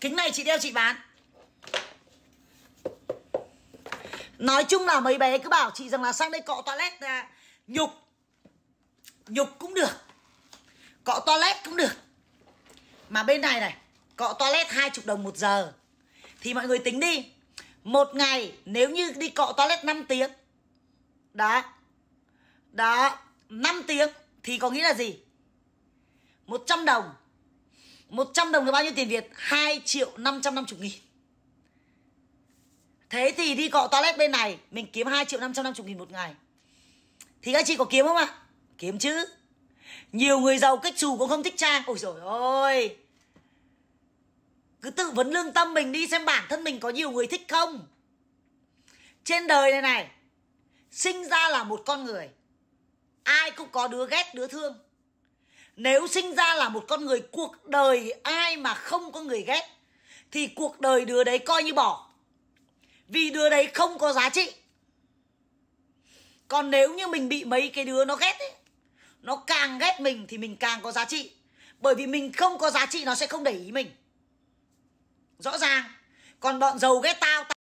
kính này chị đeo chị bán nói chung là mấy bé cứ bảo chị rằng là sang đây cọ toilet là nhục nhục cũng được cọ toilet cũng được mà bên này này cọ toilet hai chục đồng một giờ thì mọi người tính đi một ngày nếu như đi cọ toilet 5 tiếng đó đó 5 tiếng thì có nghĩa là gì 100 đồng 100 đồng là bao nhiêu tiền Việt? 2 triệu 550 nghìn Thế thì đi cọ toilet bên này Mình kiếm 2 triệu 550 nghìn một ngày Thì các chị có kiếm không ạ? Kiếm chứ Nhiều người giàu cách trù cũng không thích trang Ôi rồi ơi Cứ tự vấn lương tâm mình đi Xem bản thân mình có nhiều người thích không Trên đời này này Sinh ra là một con người Ai cũng có đứa ghét đứa thương nếu sinh ra là một con người cuộc đời ai mà không có người ghét thì cuộc đời đứa đấy coi như bỏ vì đứa đấy không có giá trị còn nếu như mình bị mấy cái đứa nó ghét ấy nó càng ghét mình thì mình càng có giá trị bởi vì mình không có giá trị nó sẽ không để ý mình rõ ràng còn bọn giàu ghét tao